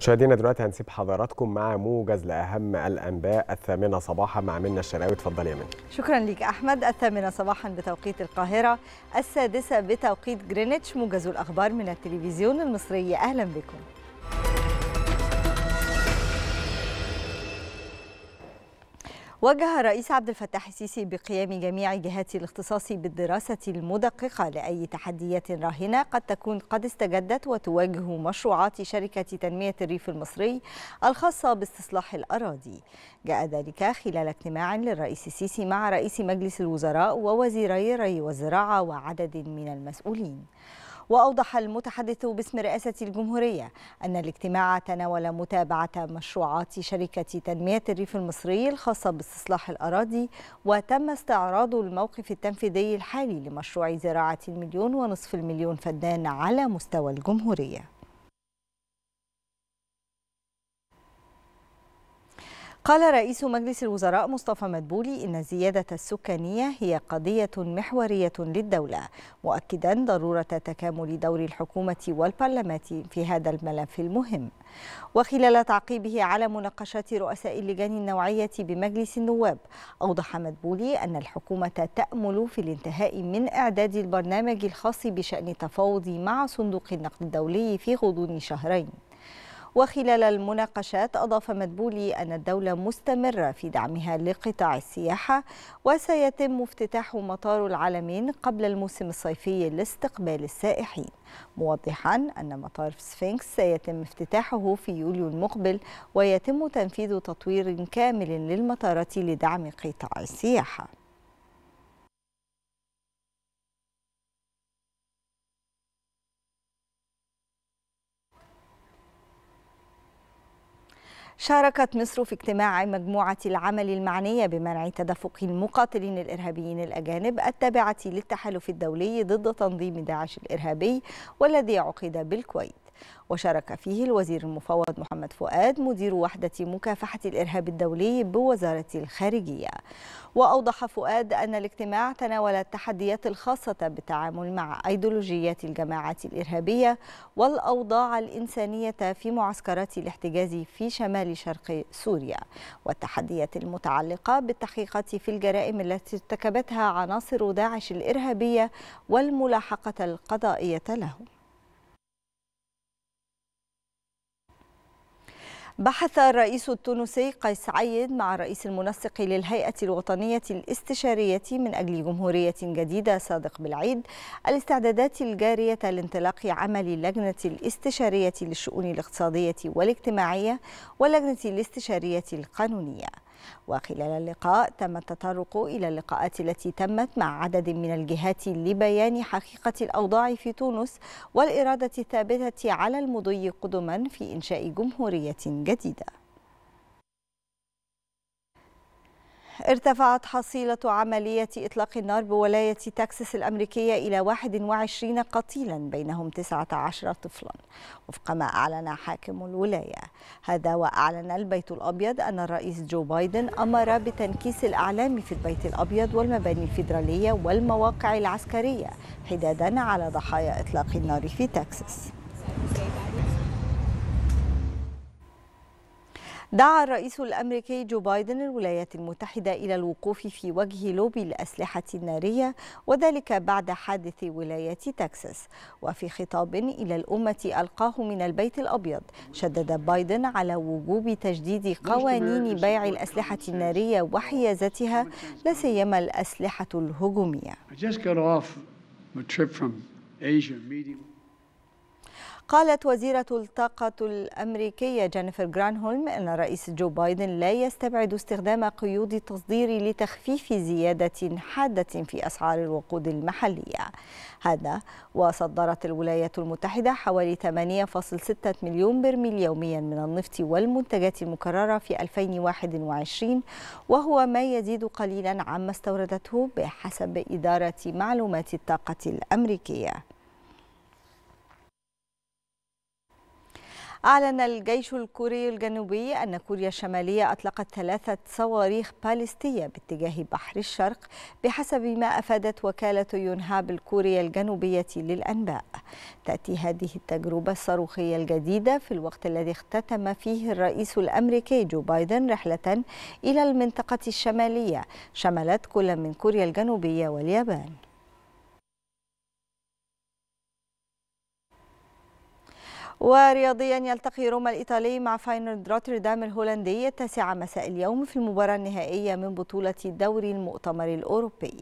مشاهدينا دلوقتي هنسيب حضراتكم مع موجز لاهم الانباء الثامنه صباحا مع منى الشناوي اتفضل يا منى شكرا ليك احمد الثامنه صباحا بتوقيت القاهره السادسه بتوقيت جرينتش موجز الاخبار من التلفزيون المصري اهلا بكم وجه الرئيس عبد الفتاح السيسي بقيام جميع جهات الاختصاص بالدراسة المدققة لأي تحديات راهنة قد تكون قد استجدت وتواجه مشروعات شركة تنمية الريف المصري الخاصة باستصلاح الأراضي جاء ذلك خلال اجتماع للرئيس السيسي مع رئيس مجلس الوزراء ووزيري الري والزراعة وعدد من المسؤولين وأوضح المتحدث باسم رئاسة الجمهورية أن الاجتماع تناول متابعة مشروعات شركة تنمية الريف المصري الخاصة باستصلاح الأراضي وتم استعراض الموقف التنفيذي الحالي لمشروع زراعة المليون ونصف المليون فدان على مستوى الجمهورية قال رئيس مجلس الوزراء مصطفى مدبولي إن الزيادة السكانية هي قضية محورية للدولة مؤكدا ضرورة تكامل دور الحكومة والبرلمان في هذا الملف المهم وخلال تعقيبه على مناقشات رؤساء اللجان النوعية بمجلس النواب أوضح مدبولي أن الحكومة تأمل في الانتهاء من إعداد البرنامج الخاص بشأن التفاوض مع صندوق النقد الدولي في غضون شهرين وخلال المناقشات أضاف مدبولي أن الدولة مستمرة في دعمها لقطاع السياحة وسيتم افتتاح مطار العالمين قبل الموسم الصيفي لاستقبال السائحين موضحا أن مطار سفنكس سيتم افتتاحه في يوليو المقبل ويتم تنفيذ تطوير كامل للمطارات لدعم قطاع السياحة شاركت مصر في اجتماع مجموعة العمل المعنية بمنع تدفق المقاتلين الإرهابيين الأجانب التابعة للتحالف الدولي ضد تنظيم داعش الإرهابي والذي عقد بالكويت وشارك فيه الوزير المفوض محمد فؤاد مدير وحدة مكافحة الإرهاب الدولي بوزارة الخارجية وأوضح فؤاد أن الاجتماع تناول التحديات الخاصة بالتعامل مع أيديولوجيات الجماعات الإرهابية والأوضاع الإنسانية في معسكرات الاحتجاز في شمال شرق سوريا والتحديات المتعلقة بالتحقيقات في الجرائم التي ارتكبتها عناصر داعش الإرهابية والملاحقة القضائية لهم بحث الرئيس التونسي قيس عيد مع الرئيس المنسق للهيئة الوطنية الاستشارية من أجل جمهورية جديدة صادق بالعيد الاستعدادات الجارية لانطلاق عمل اللجنة الاستشارية للشؤون الاقتصادية والاجتماعية واللجنة الاستشارية القانونية وخلال اللقاء تم التطرق إلى اللقاءات التي تمت مع عدد من الجهات لبيان حقيقة الأوضاع في تونس والإرادة الثابتة على المضي قدما في إنشاء جمهورية جديدة ارتفعت حصيلة عملية إطلاق النار بولاية تكساس الأمريكية إلى 21 قتيلا بينهم 19 طفلا وفق ما أعلن حاكم الولاية هذا وأعلن البيت الأبيض أن الرئيس جو بايدن أمر بتنكيس الأعلام في البيت الأبيض والمباني الفيدرالية والمواقع العسكرية حدادا على ضحايا إطلاق النار في تكساس دعا الرئيس الأمريكي جو بايدن الولايات المتحدة إلى الوقوف في وجه لوبي الأسلحة النارية وذلك بعد حادث ولاية تكساس وفي خطاب إلى الأمة ألقاه من البيت الأبيض شدد بايدن على وجوب تجديد قوانين بيع الأسلحة النارية وحيازتها لا سيما الأسلحة الهجومية. قالت وزيرة الطاقة الأمريكية جينيفر جرانهولم أن الرئيس جو بايدن لا يستبعد استخدام قيود التصدير لتخفيف زيادة حادة في أسعار الوقود المحلية هذا وصدرت الولايات المتحدة حوالي 8.6 مليون برميل يوميا من النفط والمنتجات المكررة في 2021 وهو ما يزيد قليلا عما استوردته بحسب إدارة معلومات الطاقة الأمريكية أعلن الجيش الكوري الجنوبي أن كوريا الشمالية أطلقت ثلاثة صواريخ باليستية باتجاه بحر الشرق بحسب ما أفادت وكالة يونهاب الكورية الجنوبية للأنباء تأتي هذه التجربة الصاروخية الجديدة في الوقت الذي اختتم فيه الرئيس الأمريكي جو بايدن رحلة إلى المنطقة الشمالية شملت كل من كوريا الجنوبية واليابان ورياضيا يلتقي روما الإيطالي مع فاينورد روتردام الهولندي التاسعة مساء اليوم في المباراة النهائية من بطولة دوري المؤتمر الأوروبي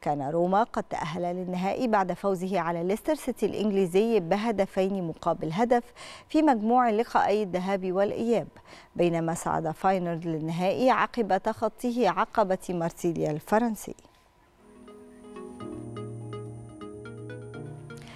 كان روما قد تأهل للنهائي بعد فوزه على ليستر سيتي الإنجليزي بهدفين مقابل هدف في مجموع لقائي الذهاب والإياب بينما صعد فاينورد للنهائي عقب تخطيه عقبة مارسيليا الفرنسي